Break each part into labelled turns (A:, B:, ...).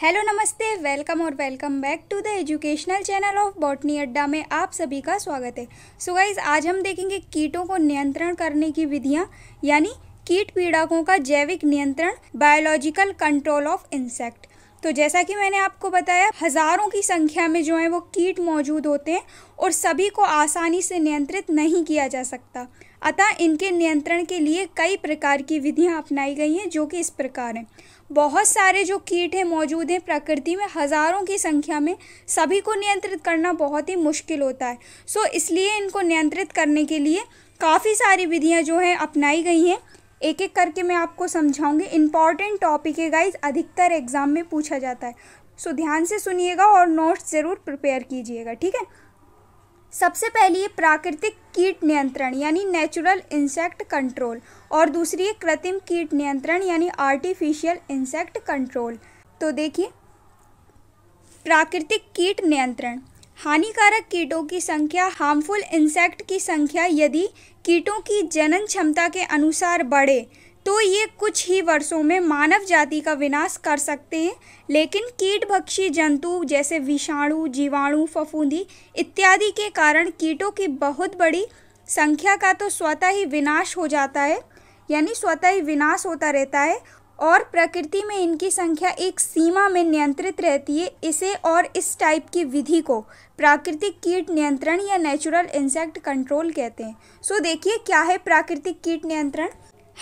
A: hello नमस्ते welcome और welcome back to the educational channel of Botany Adda में आप सभी का स्वागत है सो so गाइज आज हम देखेंगे कीटों को नियंत्रण करने की विधियां यानी कीट पीड़कों का जैविक नियंत्रण बायोलॉजिकल कंट्रोल ऑफ इंसेक्ट तो जैसा कि मैंने आपको बताया हज़ारों की संख्या में जो है वो कीट मौजूद होते हैं और सभी को आसानी से नियंत्रित नहीं किया जा सकता अतः इनके नियंत्रण के लिए कई प्रकार की विधियाँ अपनाई गई हैं जो कि इस प्रकार हैं बहुत सारे जो कीट हैं मौजूद हैं प्रकृति में हज़ारों की संख्या में सभी को नियंत्रित करना बहुत ही मुश्किल होता है सो इसलिए इनको नियंत्रित करने के लिए काफ़ी सारी विधियाँ जो हैं अपनाई गई हैं एक एक करके मैं आपको समझाऊंगी इंपॉर्टेंट टॉपिक है गाइज अधिकतर एग्जाम में पूछा जाता है सो ध्यान से सुनिएगा और नोट्स ज़रूर प्रिपेयर कीजिएगा ठीक है सबसे पहली है प्राकृतिक कीट नियंत्रण यानी नेचुरल इंसेक्ट कंट्रोल और दूसरी है कृत्रिम कीट नियंत्रण यानी आर्टिफिशियल इंसेक्ट कंट्रोल तो देखिए प्राकृतिक कीट नियंत्रण हानिकारक कीटों की संख्या हार्मफुल इंसेक्ट की संख्या यदि कीटों की जनन क्षमता के अनुसार बढ़े तो ये कुछ ही वर्षों में मानव जाति का विनाश कर सकते हैं लेकिन कीट भक्षी जंतु जैसे विषाणु जीवाणु फफूंदी इत्यादि के कारण कीटों की बहुत बड़ी संख्या का तो स्वतः ही विनाश हो जाता है यानी स्वतः ही विनाश होता रहता है और प्रकृति में इनकी संख्या एक सीमा में नियंत्रित रहती है इसे और इस टाइप की विधि को प्राकृतिक कीट नियंत्रण या नेचुरल इंसेक्ट कंट्रोल कहते हैं सो देखिए क्या है प्राकृतिक कीट नियंत्रण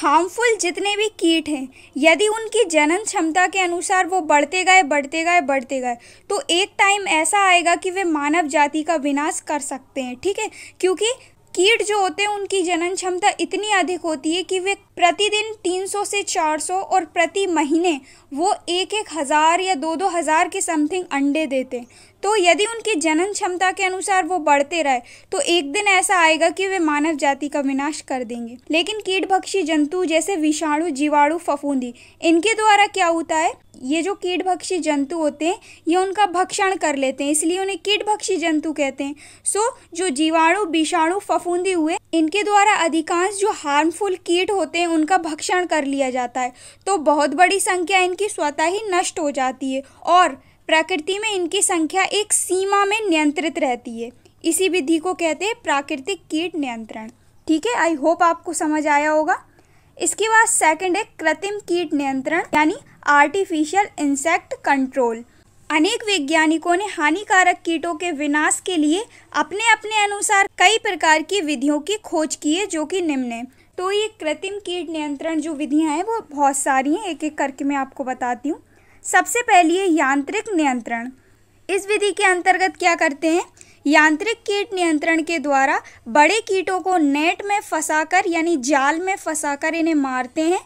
A: हार्मफुल जितने भी कीट हैं यदि उनकी जनन क्षमता के अनुसार वो बढ़ते गए बढ़ते गए बढ़ते गए तो एक टाइम ऐसा आएगा कि वे मानव जाति का विनाश कर सकते हैं ठीक है क्योंकि कीट जो होते हैं उनकी जनन क्षमता इतनी अधिक होती है कि वे प्रतिदिन 300 से 400 और प्रति महीने वो एक एक हज़ार या दो दो हज़ार के समथिंग अंडे देते तो यदि उनकी जनन क्षमता के अनुसार वो बढ़ते रहे तो एक दिन ऐसा आएगा कि वे मानव जाति का विनाश कर देंगे लेकिन कीट भक्षी जंतु जैसे विषाणु जीवाणु फफूंदी इनके द्वारा क्या होता है ये जो कीट भक्षी जंतु होते हैं ये उनका भक्षण कर लेते हैं इसलिए उन्हें कीट भक्षी जंतु कहते हैं सो जो जीवाणु विषाणु फफूंदी हुए इनके द्वारा अधिकांश जो हार्मफुल कीट होते हैं से उनका भक्षण कर लिया जाता है तो बहुत बड़ी संख्या इनकी स्वतः ही नष्ट हो जाती है और प्रकृति में इनकी संख्या एक सीमा में नियंत्रित रहती है इसी विधि को कहते हैं प्राकृतिक कीट नियंत्रण ठीक है आई होप आपको समझ आया होगा इसके बाद सेकंड है कृत्रिम कीट नियंत्रण यानी आर्टिफिशियल इंसेक्ट कंट्रोल अनेक वैज्ञानिकों ने हानिकारक कीटों के विनाश के लिए अपने अपने अनुसार कई प्रकार की विधियों की खोज की है जो कि निम्न है तो ये कृत्रिम कीट नियंत्रण जो विधियाँ हैं वो बहुत सारी हैं एक एक करके मैं आपको बताती हूँ सबसे पहली है यांत्रिक नियंत्रण इस विधि के अंतर्गत क्या करते हैं यांत्रिक कीट नियंत्रण के द्वारा बड़े कीटों को नेट में फंसाकर यानी जाल में फंसाकर इन्हें मारते हैं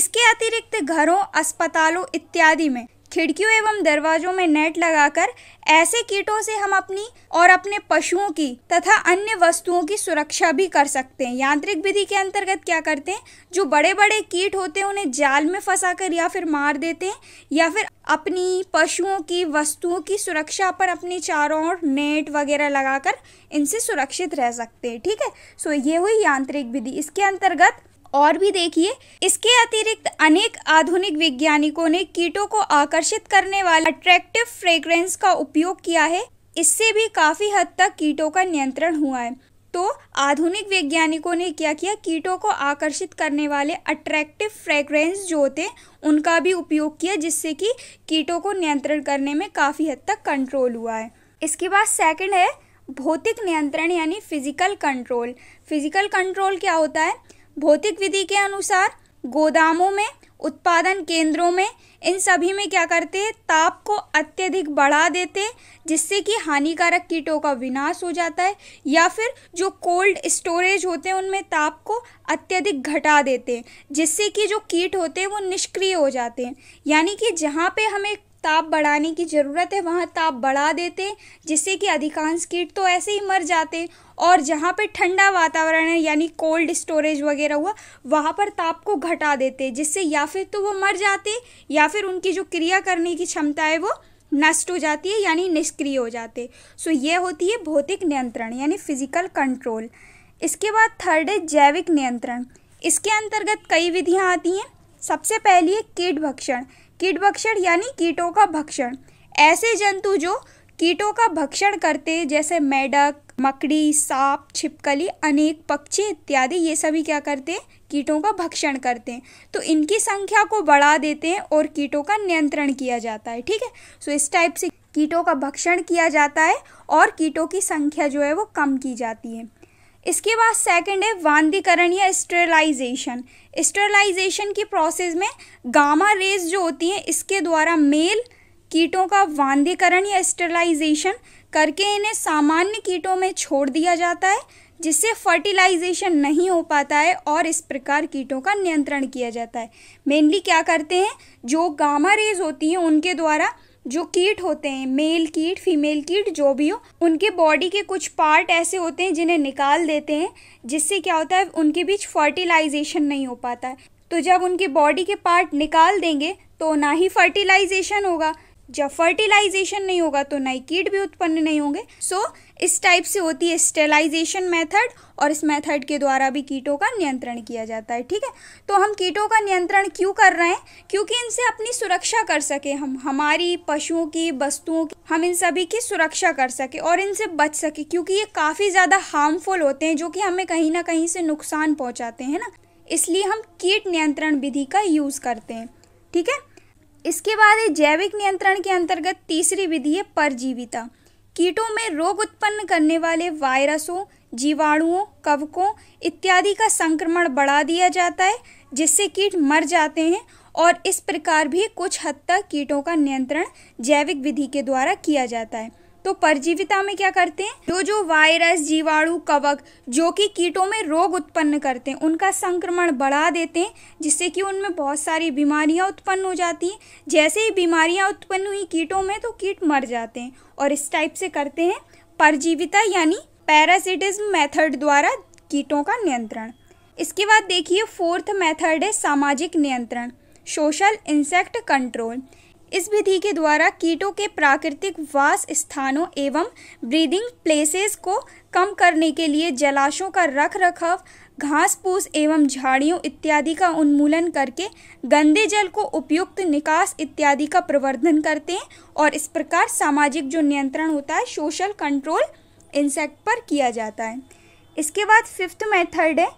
A: इसके अतिरिक्त घरों अस्पतालों इत्यादि में खिड़कियों एवं दरवाजों में नेट लगाकर ऐसे कीटों से हम अपनी और अपने पशुओं की तथा अन्य वस्तुओं की सुरक्षा भी कर सकते हैं यांत्रिक विधि के अंतर्गत क्या करते हैं जो बड़े बड़े कीट होते हैं उन्हें जाल में फंसाकर या फिर मार देते हैं या फिर अपनी पशुओं की वस्तुओं की सुरक्षा पर अपने चारों ओर नेट वगैरह लगाकर इनसे सुरक्षित रह सकते हैं ठीक है सो ये हुई यांत्रिक विधि इसके अंतर्गत और भी देखिए इसके अतिरिक्त अनेक आधुनिक वैज्ञानिकों ने कीटों को आकर्षित करने वाले अट्रैक्टिव फ्रेग्रेंस का उपयोग किया है इससे भी काफ़ी हद तक कीटों का नियंत्रण हुआ है तो आधुनिक वैज्ञानिकों ने क्या किया कीटों को आकर्षित करने वाले अट्रैक्टिव फ्रेग्रेंस जो होते हैं उनका भी उपयोग किया जिससे कि कीटों को नियंत्रण करने में काफ़ी हद तक कंट्रोल हुआ है इसके बाद सेकंड है भौतिक नियंत्रण यानी फिजिकल कंट्रोल फिजिकल कंट्रोल क्या होता है भौतिक विधि के अनुसार गोदामों में उत्पादन केंद्रों में इन सभी में क्या करते हैं ताप को अत्यधिक बढ़ा देते जिससे कि हानिकारक कीटों का विनाश हो जाता है या फिर जो कोल्ड स्टोरेज होते हैं उनमें ताप को अत्यधिक घटा देते हैं जिससे कि जो कीट होते हैं वो निष्क्रिय हो जाते हैं यानी कि जहाँ पे हमें ताप बढ़ाने की ज़रूरत है वहाँ ताप बढ़ा देते जिससे कि अधिकांश कीट तो ऐसे ही मर जाते और जहाँ पे ठंडा वातावरण है यानी कोल्ड स्टोरेज वगैरह हुआ वहाँ पर ताप को घटा देते जिससे या फिर तो वो मर जाते या फिर उनकी जो क्रिया करने की क्षमता है वो नष्ट हो जाती है यानी निष्क्रिय हो जाते सो ये होती है भौतिक नियंत्रण यानी फिजिकल कंट्रोल इसके बाद थर्ड है जैविक नियंत्रण इसके अंतर्गत कई विधियाँ आती हैं सबसे पहली है कीट भक्षण कीट भक्षण यानी कीटों का भक्षण ऐसे जंतु जो कीटों का भक्षण करते जैसे मेढक मकड़ी सांप छिपकली अनेक पक्षी इत्यादि ये सभी क्या करते हैं कीटों का भक्षण करते हैं तो इनकी संख्या को बढ़ा देते हैं और कीटों का नियंत्रण किया जाता है ठीक है सो इस टाइप से कीटों का भक्षण किया जाता है और कीटों की संख्या जो है वो कम की जाती है इसके बाद सेकंड है वांदीकरण या स्टेरलाइजेशन स्टेलाइजेशन की प्रोसेस में गामा रेज जो होती हैं इसके द्वारा मेल कीटों का वांदीकरण या स्टरलाइजेशन करके इन्हें सामान्य कीटों में छोड़ दिया जाता है जिससे फर्टिलाइजेशन नहीं हो पाता है और इस प्रकार कीटों का नियंत्रण किया जाता है मेनली क्या करते हैं जो गामा रेज होती हैं उनके द्वारा जो कीट होते हैं मेल कीट फीमेल कीट जो भी हो उनके बॉडी के कुछ पार्ट ऐसे होते हैं जिन्हें निकाल देते हैं जिससे क्या होता है उनके बीच फर्टिलाइजेशन नहीं हो पाता है तो जब उनके बॉडी के पार्ट निकाल देंगे तो ना ही फर्टिलाइजेशन होगा जब फर्टिलाइजेशन नहीं होगा तो नए कीट भी उत्पन्न नहीं होंगे सो so, इस टाइप से होती है स्टेलाइजेशन मेथड और इस मेथड के द्वारा भी कीटों का नियंत्रण किया जाता है ठीक है तो हम कीटों का नियंत्रण क्यों कर रहे हैं क्योंकि इनसे अपनी सुरक्षा कर सके हम हमारी पशुओं की वस्तुओं की हम इन सभी की सुरक्षा कर सके और इनसे बच सके क्योंकि ये काफ़ी ज़्यादा हार्मफुल होते हैं जो कि हमें कहीं ना कहीं से नुकसान पहुँचाते हैं ना इसलिए हम कीट नियंत्रण विधि का यूज़ करते हैं ठीक है इसके बाद जैविक नियंत्रण के अंतर्गत तीसरी विधि है परजीविता कीटों में रोग उत्पन्न करने वाले वायरसों जीवाणुओं कवकों इत्यादि का संक्रमण बढ़ा दिया जाता है जिससे कीट मर जाते हैं और इस प्रकार भी कुछ हद तक कीटों का नियंत्रण जैविक विधि के द्वारा किया जाता है तो परजीविता में क्या करते हैं जो जो वायरस जीवाणु कवक जो कि कीटों में रोग उत्पन्न करते हैं उनका संक्रमण बढ़ा देते हैं जिससे कि उनमें बहुत सारी बीमारियां उत्पन्न हो जाती हैं जैसे ही बीमारियां उत्पन्न हुई कीटों में तो कीट मर जाते हैं और इस टाइप से करते हैं परजीविता यानी पैरासिटिज्म मेथड द्वारा कीटों का नियंत्रण इसके बाद देखिए फोर्थ मेथड है सामाजिक नियंत्रण सोशल इंसेक्ट कंट्रोल इस विधि के द्वारा कीटों के प्राकृतिक वास स्थानों एवं ब्रीदिंग प्लेसेस को कम करने के लिए जलाशयों का रख रखाव घास फूस एवं झाड़ियों इत्यादि का उन्मूलन करके गंदे जल को उपयुक्त निकास इत्यादि का प्रवर्धन करते हैं और इस प्रकार सामाजिक जो नियंत्रण होता है सोशल कंट्रोल इंसेक्ट पर किया जाता है इसके बाद फिफ्थ मेथड है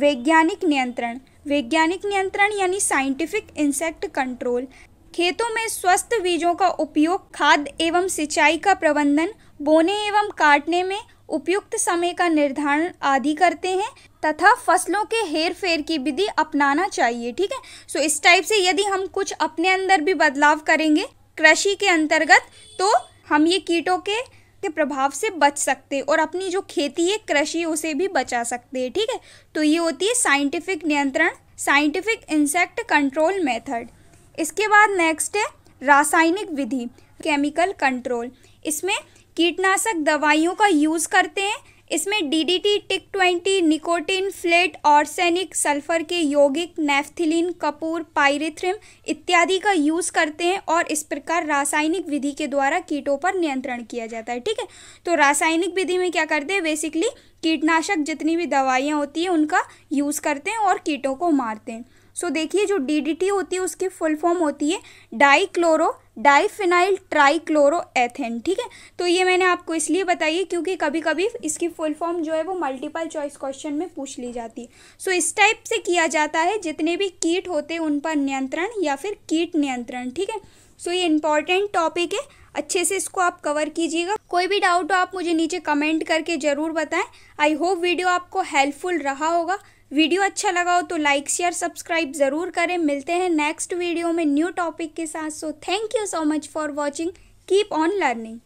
A: वैज्ञानिक नियंत्रण वैज्ञानिक नियंत्रण यानी साइंटिफिक इंसेक्ट कंट्रोल खेतों में स्वस्थ बीजों का उपयोग खाद एवं सिंचाई का प्रबंधन बोने एवं काटने में उपयुक्त समय का निर्धारण आदि करते हैं तथा फसलों के हेर फेर की विधि अपनाना चाहिए ठीक है सो so, इस टाइप से यदि हम कुछ अपने अंदर भी बदलाव करेंगे कृषि के अंतर्गत तो हम ये कीटों के के प्रभाव से बच सकते हैं और अपनी जो खेती है कृषि उसे भी बचा सकते हैं ठीक है तो ये होती है साइंटिफिक नियंत्रण साइंटिफिक इंसेक्ट कंट्रोल मेथड इसके बाद नेक्स्ट है रासायनिक विधि केमिकल कंट्रोल इसमें कीटनाशक दवाइयों का यूज़ करते हैं इसमें डीडीटी टिक ट्वेंटी निकोटिन फ्लेट ऑर्सेनिक सल्फर के यौगिक नेफ्थिलीन कपूर पायरेथ्रिम इत्यादि का यूज़ करते हैं और इस प्रकार रासायनिक विधि के द्वारा कीटों पर नियंत्रण किया जाता है ठीक है तो रासायनिक विधि में क्या करते हैं बेसिकली कीटनाशक जितनी भी दवाइयाँ होती हैं उनका यूज़ करते हैं और कीटों को मारते हैं सो so, देखिए जो डीडीटी होती है उसकी फुल फॉर्म होती है डाईक्लोरो डाईफिनाइल ट्राईक्लोरो एथेन ठीक है तो ये मैंने आपको इसलिए बताई क्योंकि कभी कभी इसकी फुल फॉर्म जो है वो मल्टीपल चॉइस क्वेश्चन में पूछ ली जाती है सो so, इस टाइप से किया जाता है जितने भी कीट होते हैं उन पर नियंत्रण या फिर कीट नियंत्रण ठीक है सो so, ये इंपॉर्टेंट टॉपिक है अच्छे से इसको आप कवर कीजिएगा कोई भी डाउट हो आप मुझे नीचे कमेंट करके ज़रूर बताएं आई होप वीडियो आपको हेल्पफुल रहा होगा वीडियो अच्छा लगा हो तो लाइक शेयर सब्सक्राइब ज़रूर करें मिलते हैं नेक्स्ट वीडियो में न्यू टॉपिक के साथ so thank you so much for watching keep on learning